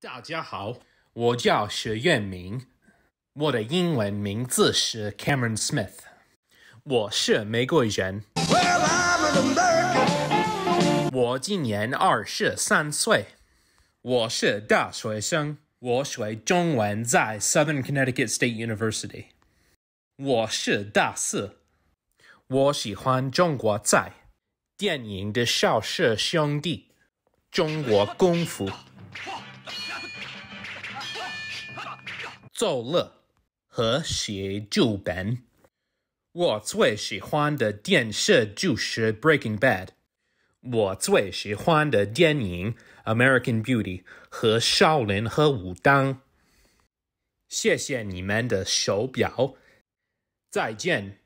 大家好，我叫许愿明，我的英文名字是 Cameron Smith，我是美国人，我今年二十三岁，我是大学生，我学中文在 Southern Connecticut State University，我是大四，我喜欢中国在电影的《邵氏兄弟》《中国功夫》。奏乐和写剧本。我最喜欢的电视就是《Breaking Bad》，我最喜欢的电影《American Beauty》和《少林和武当》。谢谢你们的手表。再见。